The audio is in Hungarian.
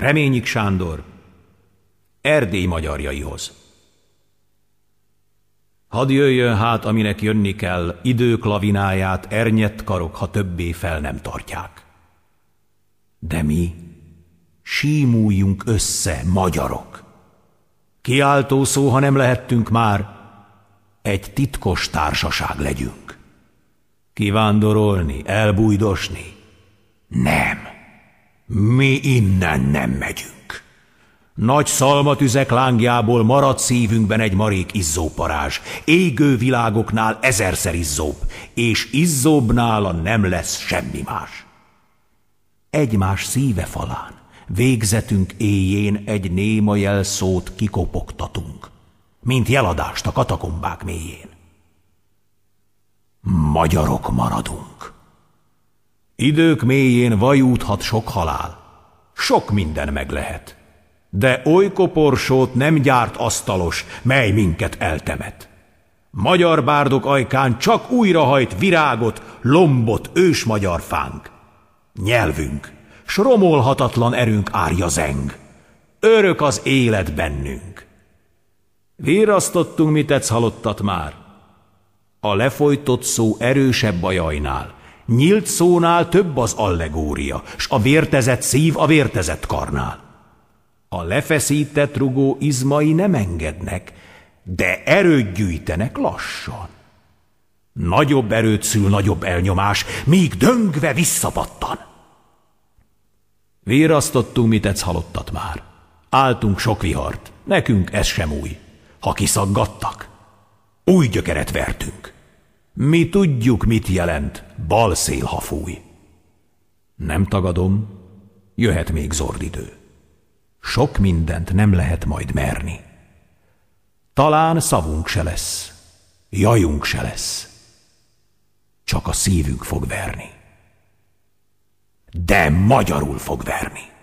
Reményik Sándor, Erdély magyarjaihoz. Hadd jöjjön hát, aminek jönni kell, idők lavináját ernyett karok, ha többé fel nem tartják. De mi símuljunk össze, magyarok! Kiáltó szó, ha nem lehettünk már, egy titkos társaság legyünk. Kivándorolni, elbújdosni? Nem! Mi innen nem megyünk. Nagy szalmatüzek lángjából marad szívünkben egy marék izzóparázs, égő világoknál ezerszer izzóbb, és izzóbb nála nem lesz semmi más. Egymás szíve falán, végzetünk éjjén egy néma jelszót kikopogtatunk, mint jeladást a katakombák mélyén. Magyarok maradunk. Idők mélyén vajúthat sok halál, sok minden meg lehet, de oly koporsót nem gyárt asztalos, mely minket eltemet. Magyar bárdok ajkán csak újrahajt virágot, lombot ős magyar fánk. Nyelvünk, s romolhatatlan erünk árja zeng. Örök az élet bennünk. Virasztottunk mi tetsz halottat már. A lefolytott szó erősebb a jajnál. Nyílt szónál több az allegória, s a vértezett szív a vértezett karnál. A lefeszített rugó izmai nem engednek, de erőt gyűjtenek lassan. Nagyobb erőt szül nagyobb elnyomás, míg döngve visszapattan. Vérasztottunk, mit tetsz halottat már. Áltunk sok vihart, nekünk ez sem új. Ha kiszaggattak, új gyökeret vertünk. Mi tudjuk, mit jelent bal szél, ha fúj. Nem tagadom, jöhet még zordidő. Sok mindent nem lehet majd merni. Talán szavunk se lesz, jajunk se lesz. Csak a szívünk fog verni. De magyarul fog verni.